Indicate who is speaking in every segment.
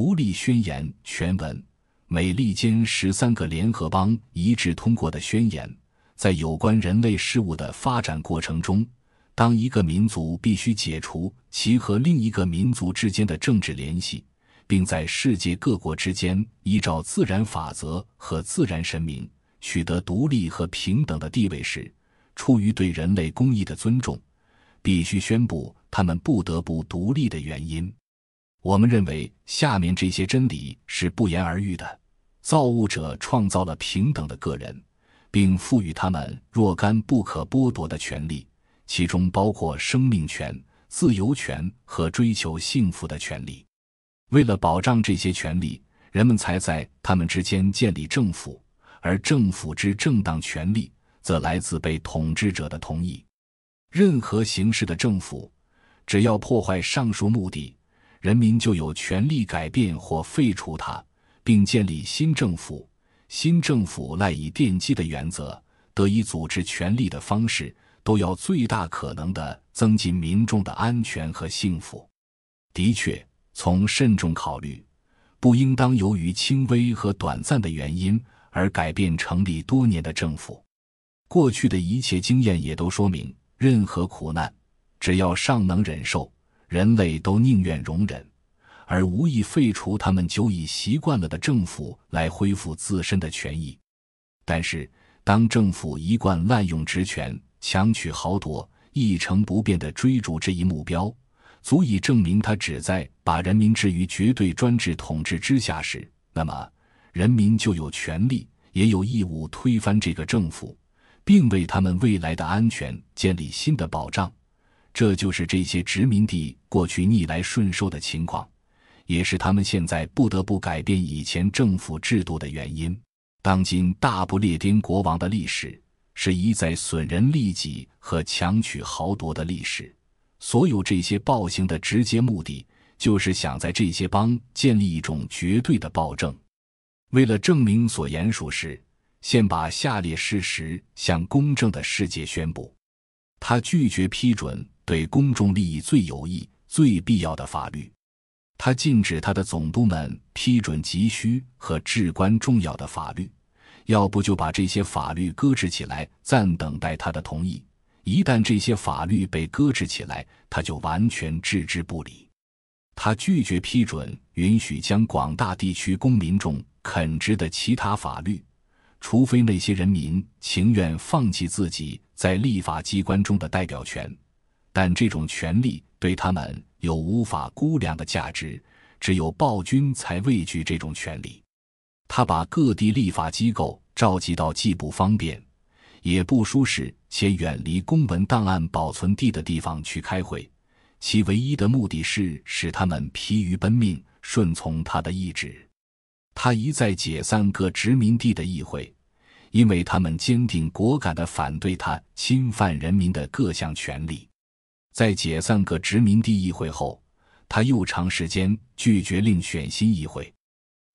Speaker 1: 独立宣言全文，美利坚十三个联合邦一致通过的宣言，在有关人类事务的发展过程中，当一个民族必须解除其和另一个民族之间的政治联系，并在世界各国之间依照自然法则和自然神明取得独立和平等的地位时，出于对人类公义的尊重，必须宣布他们不得不独立的原因。我们认为下面这些真理是不言而喻的：造物者创造了平等的个人，并赋予他们若干不可剥夺的权利，其中包括生命权、自由权和追求幸福的权利。为了保障这些权利，人们才在他们之间建立政府，而政府之正当权利则来自被统治者的同意。任何形式的政府，只要破坏上述目的，人民就有权利改变或废除它，并建立新政府。新政府赖以奠基的原则，得以组织权力的方式，都要最大可能地增进民众的安全和幸福。的确，从慎重考虑，不应当由于轻微和短暂的原因而改变成立多年的政府。过去的一切经验也都说明，任何苦难，只要尚能忍受。人类都宁愿容忍，而无意废除他们久已习惯了的政府来恢复自身的权益。但是，当政府一贯滥用职权、强取豪夺、一成不变地追逐这一目标，足以证明他旨在把人民置于绝对专制统治之下时，那么人民就有权利，也有义务推翻这个政府，并为他们未来的安全建立新的保障。这就是这些殖民地过去逆来顺受的情况，也是他们现在不得不改变以前政府制度的原因。当今大不列颠国王的历史是一再损人利己和强取豪夺的历史。所有这些暴行的直接目的，就是想在这些邦建立一种绝对的暴政。为了证明所言属实，先把下列事实向公正的世界宣布：他拒绝批准。对公众利益最有益、最必要的法律，他禁止他的总督们批准急需和至关重要的法律，要不就把这些法律搁置起来，暂等待他的同意。一旦这些法律被搁置起来，他就完全置之不理。他拒绝批准允许将广大地区公民中垦殖的其他法律，除非那些人民情愿放弃自己在立法机关中的代表权。但这种权利对他们有无法估量的价值，只有暴君才畏惧这种权利。他把各地立法机构召集到既不方便，也不舒适且远离公文档案保存地的地方去开会，其唯一的目的是使他们疲于奔命，顺从他的意志。他一再解散各殖民地的议会，因为他们坚定果敢地反对他侵犯人民的各项权利。在解散各殖民地议会后，他又长时间拒绝另选新议会，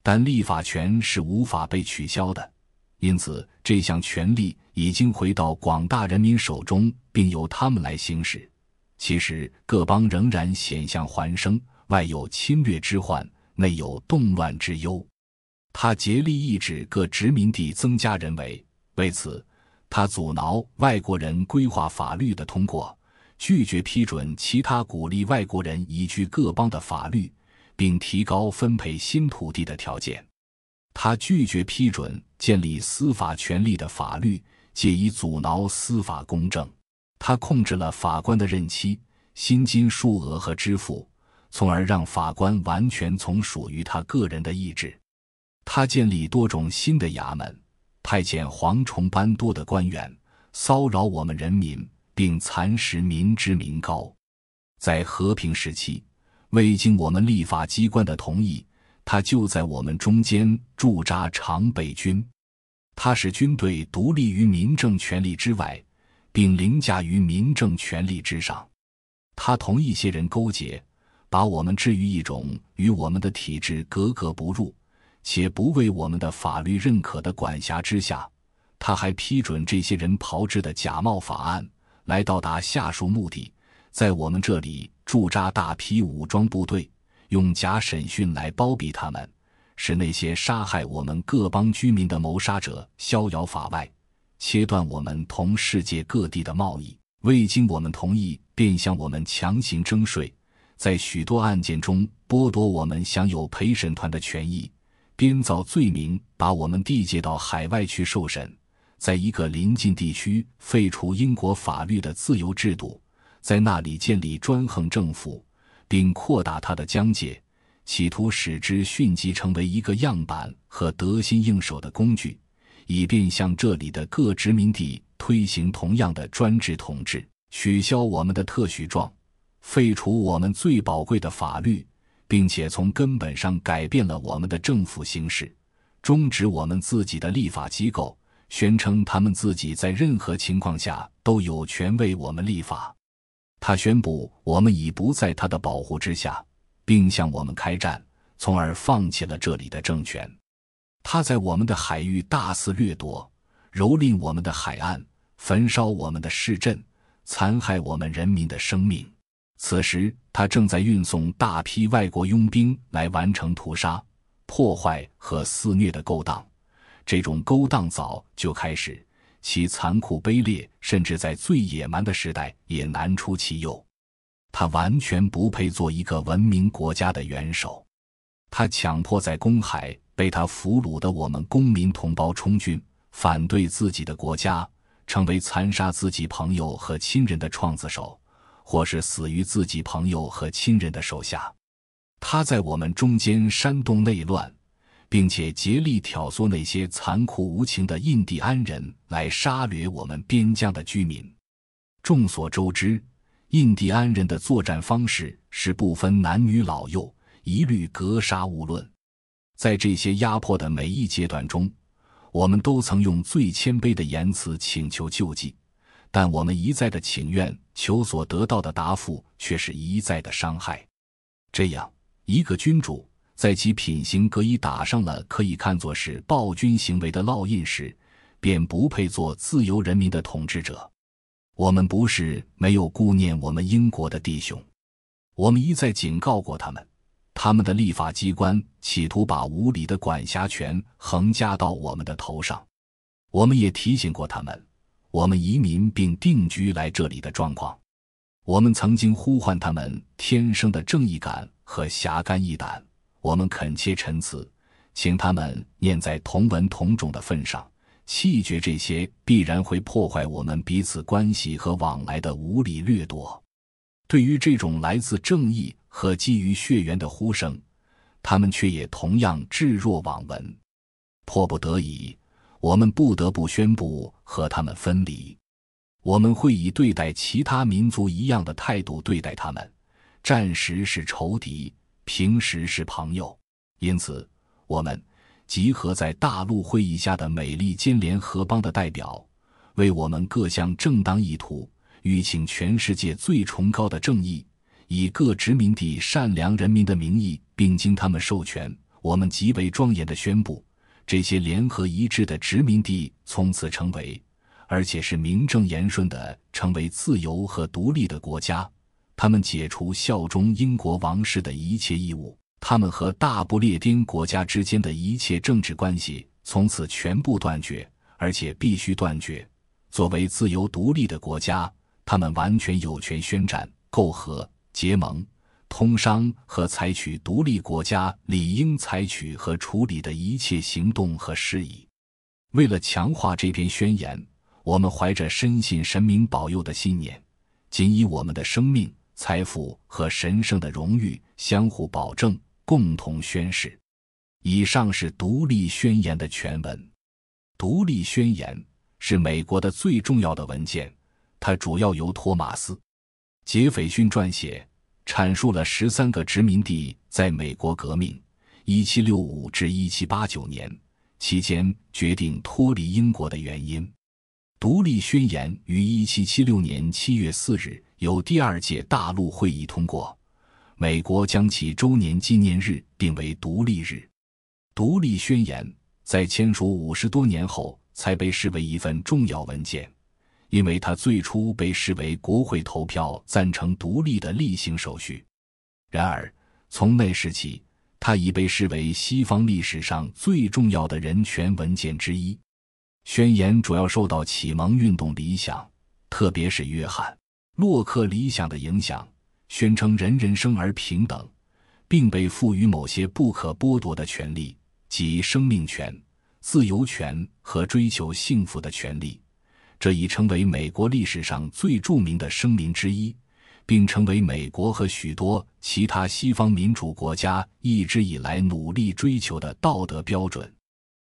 Speaker 1: 但立法权是无法被取消的，因此这项权力已经回到广大人民手中，并由他们来行使。其实，各邦仍然险象环生，外有侵略之患，内有动乱之忧。他竭力抑制各殖民地增加人为，为此，他阻挠外国人规划法律的通过。拒绝批准其他鼓励外国人移居各邦的法律，并提高分配新土地的条件。他拒绝批准建立司法权力的法律，借以阻挠司法公正。他控制了法官的任期、薪金数额和支付，从而让法官完全从属于他个人的意志。他建立多种新的衙门，派遣蝗虫般多的官员骚扰我们人民。并蚕食民脂民膏。在和平时期，未经我们立法机关的同意，他就在我们中间驻扎常备军。他使军队独立于民政权力之外，并凌驾于民政权力之上。他同一些人勾结，把我们置于一种与我们的体制格格不入且不为我们的法律认可的管辖之下。他还批准这些人炮制的假冒法案。来到达下述目的：在我们这里驻扎大批武装部队，用假审讯来包庇他们，使那些杀害我们各邦居民的谋杀者逍遥法外；切断我们同世界各地的贸易，未经我们同意便向我们强行征税；在许多案件中剥夺我们享有陪审团的权益，编造罪名，把我们递解到海外去受审。在一个临近地区废除英国法律的自由制度，在那里建立专横政府，并扩大它的疆界，企图使之迅即成为一个样板和得心应手的工具，以便向这里的各殖民地推行同样的专制统治。取消我们的特许状，废除我们最宝贵的法律，并且从根本上改变了我们的政府形式，终止我们自己的立法机构。宣称他们自己在任何情况下都有权为我们立法。他宣布我们已不在他的保护之下，并向我们开战，从而放弃了这里的政权。他在我们的海域大肆掠夺、蹂躏我们的海岸，焚烧我们的市镇，残害我们人民的生命。此时，他正在运送大批外国佣兵来完成屠杀、破坏和肆虐的勾当。这种勾当早就开始，其残酷卑劣，甚至在最野蛮的时代也难出其右。他完全不配做一个文明国家的元首。他强迫在公海被他俘虏的我们公民同胞充军，反对自己的国家，成为残杀自己朋友和亲人的创子手，或是死于自己朋友和亲人的手下。他在我们中间煽动内乱。并且竭力挑唆那些残酷无情的印第安人来杀掠我们边疆的居民。众所周知，印第安人的作战方式是不分男女老幼，一律格杀勿论。在这些压迫的每一阶段中，我们都曾用最谦卑的言辞请求救济，但我们一再的请愿求所得到的答复却是一再的伤害。这样一个君主。在其品行可以打上了可以看作是暴君行为的烙印时，便不配做自由人民的统治者。我们不是没有顾念我们英国的弟兄，我们一再警告过他们，他们的立法机关企图把无理的管辖权横加到我们的头上。我们也提醒过他们，我们移民并定居来这里的状况。我们曾经呼唤他们天生的正义感和侠肝义胆。我们恳切陈词，请他们念在同文同种的份上，弃绝这些必然会破坏我们彼此关系和往来的无理掠夺。对于这种来自正义和基于血缘的呼声，他们却也同样置若罔闻。迫不得已，我们不得不宣布和他们分离。我们会以对待其他民族一样的态度对待他们，暂时是仇敌。平时是朋友，因此我们集合在大陆会议下的美利坚联合邦的代表，为我们各项正当意图，欲请全世界最崇高的正义，以各殖民地善良人民的名义，并经他们授权，我们极为庄严的宣布，这些联合一致的殖民地从此成为，而且是名正言顺的成为自由和独立的国家。他们解除效忠英国王室的一切义务，他们和大不列颠国家之间的一切政治关系从此全部断绝，而且必须断绝。作为自由独立的国家，他们完全有权宣战、媾和、结盟、通商和采取独立国家理应采取和处理的一切行动和事宜。为了强化这篇宣言，我们怀着深信神明保佑的信念，仅以我们的生命。财富和神圣的荣誉相互保证，共同宣誓。以上是独立宣言的全文。独立宣言是美国的最重要的文件，它主要由托马斯·杰斐逊撰写，阐述了十三个殖民地在美国革命 （1765-1789 年）期间决定脱离英国的原因。独立宣言于1776年7月4日。由第二届大陆会议通过，美国将其周年纪念日定为独立日。《独立宣言》在签署五十多年后才被视为一份重要文件，因为它最初被视为国会投票赞成独立的例行手续。然而，从那时起，它已被视为西方历史上最重要的人权文件之一。宣言主要受到启蒙运动理想，特别是约翰。洛克理想的影响，宣称人人生而平等，并被赋予某些不可剥夺的权利，即生命权、自由权和追求幸福的权利。这已成为美国历史上最著名的声明之一，并成为美国和许多其他西方民主国家一直以来努力追求的道德标准。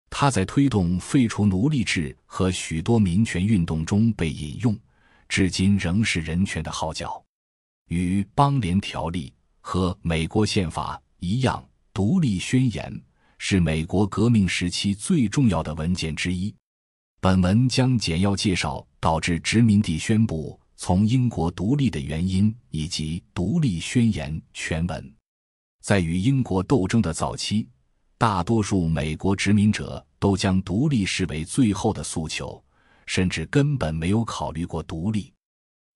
Speaker 1: 它在推动废除奴隶制和许多民权运动中被引用。至今仍是人权的号角，与邦联条例和美国宪法一样，《独立宣言》是美国革命时期最重要的文件之一。本文将简要介绍导致殖民地宣布从英国独立的原因，以及《独立宣言》全文。在与英国斗争的早期，大多数美国殖民者都将独立视为最后的诉求。甚至根本没有考虑过独立。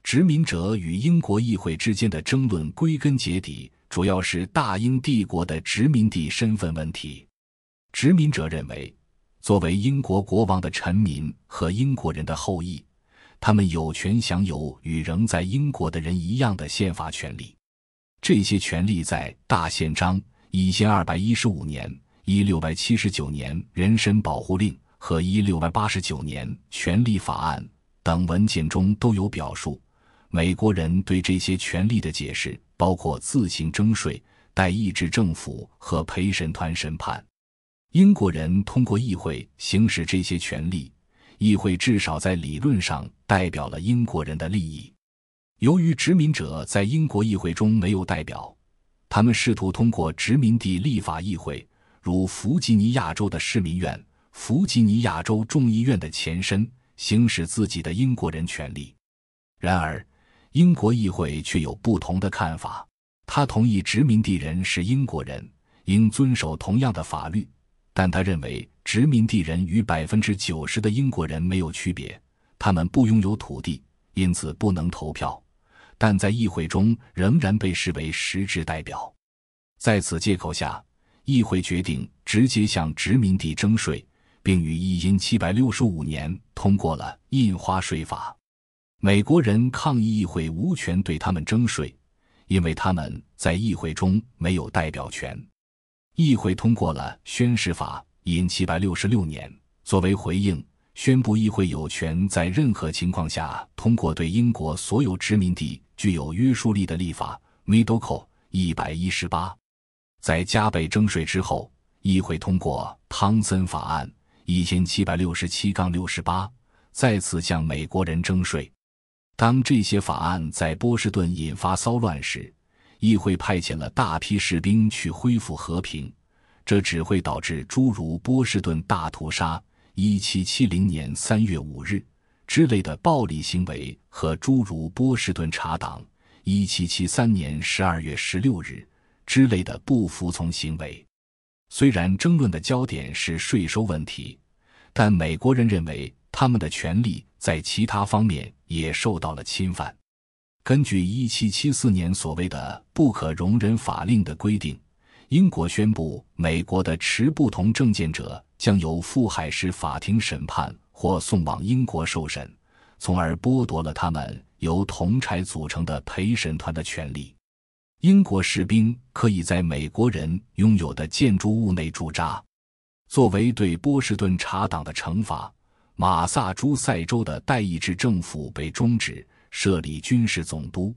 Speaker 1: 殖民者与英国议会之间的争论，归根结底主要是大英帝国的殖民地身份问题。殖民者认为，作为英国国王的臣民和英国人的后裔，他们有权享有与仍在英国的人一样的宪法权利。这些权利在《大宪章百2 1 5年）、《1679年人身保护令》。和一六八十九年《权利法案》等文件中都有表述。美国人对这些权利的解释包括自行征税、代议制政府和陪审团审判。英国人通过议会行使这些权利，议会至少在理论上代表了英国人的利益。由于殖民者在英国议会中没有代表，他们试图通过殖民地立法议会，如弗吉尼亚州的市民院。弗吉尼亚州众议院的前身行使自己的英国人权利，然而英国议会却有不同的看法。他同意殖民地人是英国人，应遵守同样的法律，但他认为殖民地人与百分之九十的英国人没有区别，他们不拥有土地，因此不能投票，但在议会中仍然被视为实质代表。在此借口下，议会决定直接向殖民地征税。并于一因七百六十五年通过了印花税法。美国人抗议议会无权对他们征税，因为他们在议会中没有代表权。议会通过了宣誓法。因七百六十六年，作为回应，宣布议会有权在任何情况下通过对英国所有殖民地具有约束力的立法。m i d l e c k 一百一十八，在加倍征税之后，议会通过汤森法案。一千七百六十七杠六十八再次向美国人征税。当这些法案在波士顿引发骚乱时，议会派遣了大批士兵去恢复和平，这只会导致诸如波士顿大屠杀（一七七零年三月五日）之类的暴力行为，和诸如波士顿茶党（一七七三年十二月十六日）之类的不服从行为。虽然争论的焦点是税收问题，但美国人认为他们的权利在其他方面也受到了侵犯。根据1774年所谓的不可容忍法令的规定，英国宣布美国的持不同政见者将由富海市法庭审判或送往英国受审，从而剥夺了他们由同差组成的陪审团的权利。英国士兵可以在美国人拥有的建筑物内驻扎，作为对波士顿茶党的惩罚，马萨诸塞州的代议制政府被终止，设立军事总督。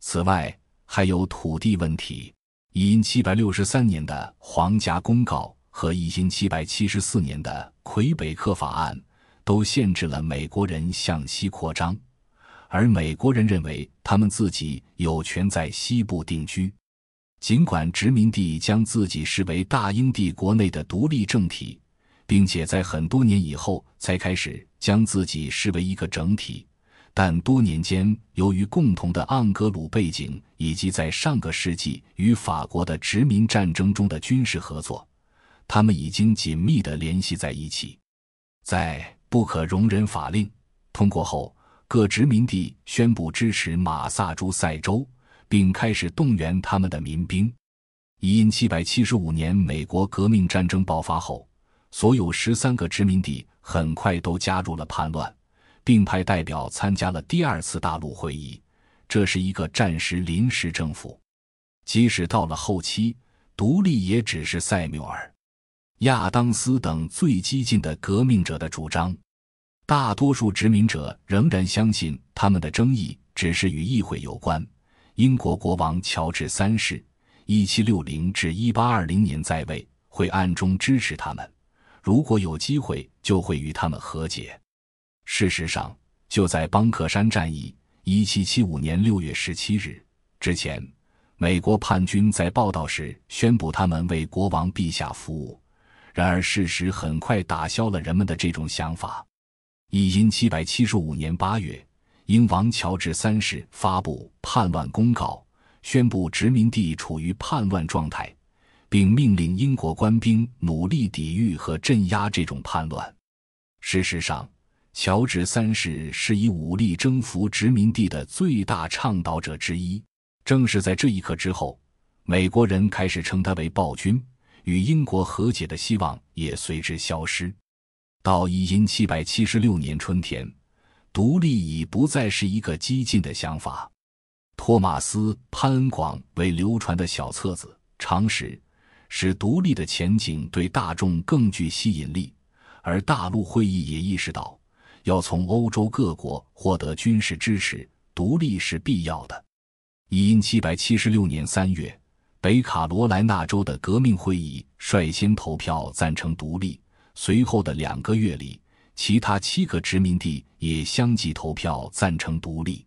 Speaker 1: 此外，还有土地问题，因七百六十三年的皇家公告和一七七四年的魁北克法案都限制了美国人向西扩张。而美国人认为他们自己有权在西部定居，尽管殖民地将自己视为大英帝国内的独立政体，并且在很多年以后才开始将自己视为一个整体，但多年间由于共同的盎格鲁背景以及在上个世纪与法国的殖民战争中的军事合作，他们已经紧密的联系在一起。在不可容忍法令通过后。各殖民地宣布支持马萨诸塞州，并开始动员他们的民兵。1775年，美国革命战争爆发后，所有十三个殖民地很快都加入了叛乱，并派代表参加了第二次大陆会议。这是一个战时临时政府。即使到了后期，独立也只是塞缪尔、亚当斯等最激进的革命者的主张。大多数殖民者仍然相信他们的争议只是与议会有关。英国国王乔治三世 （1760-1820 年在位）会暗中支持他们，如果有机会就会与他们和解。事实上，就在邦克山战役 （1775 年6月17日）之前，美国叛军在报道时宣布他们为国王陛下服务。然而，事实很快打消了人们的这种想法。一百7 7 5年8月，英王乔治三世发布叛乱公告，宣布殖民地处于叛乱状态，并命令英国官兵努力抵御和镇压这种叛乱。事实上，乔治三世是以武力征服殖民地的最大倡导者之一。正是在这一刻之后，美国人开始称他为暴君，与英国和解的希望也随之消失。到1776年春天，独立已不再是一个激进的想法。托马斯·潘广为流传的小册子《常识》使独立的前景对大众更具吸引力，而大陆会议也意识到要从欧洲各国获得军事支持，独立是必要的。一7 7 6年3月，北卡罗来纳州的革命会议率先投票赞成独立。随后的两个月里，其他七个殖民地也相继投票赞成独立。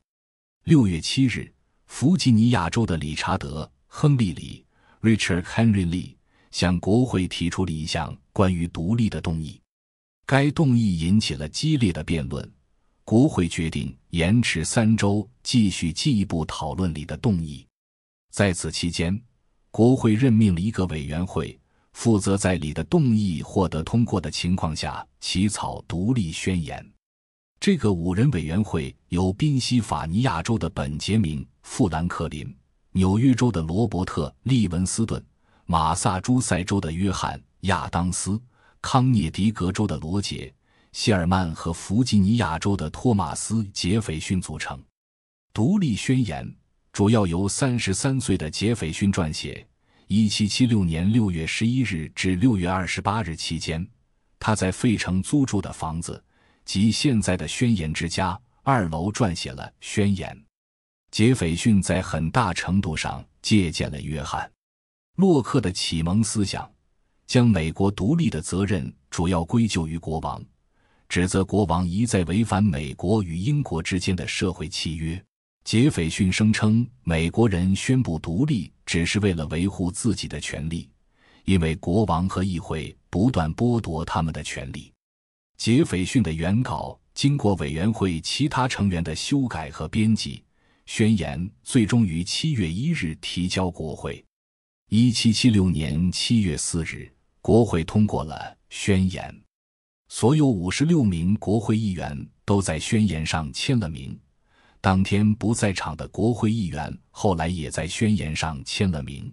Speaker 1: 六月七日，弗吉尼亚州的理查德·亨利·里 （Richard Henry Lee） 向国会提出了一项关于独立的动议。该动议引起了激烈的辩论，国会决定延迟三周继续进一步讨论里的动议。在此期间，国会任命了一个委员会。负责在李的动议获得通过的情况下起草独立宣言。这个五人委员会由宾夕法尼亚州的本杰明·富兰克林、纽约州的罗伯特·利文斯顿、马萨诸塞州的约翰·亚当斯、康涅狄格州的罗杰·希尔曼和弗吉尼亚州的托马斯·杰斐逊组成。独立宣言主要由三十三岁的杰斐逊撰写。1776年6月11日至6月28日期间，他在费城租住的房子及现在的宣言之家二楼撰写了宣言。杰斐逊在很大程度上借鉴了约翰·洛克的启蒙思想，将美国独立的责任主要归咎于国王，指责国王一再违反美国与英国之间的社会契约。杰斐逊声称，美国人宣布独立只是为了维护自己的权利，因为国王和议会不断剥夺他们的权利。杰斐逊的原稿经过委员会其他成员的修改和编辑，宣言最终于七月一日提交国会。一七七六年七月四日，国会通过了宣言，所有五十六名国会议员都在宣言上签了名。当天不在场的国会议员后来也在宣言上签了名。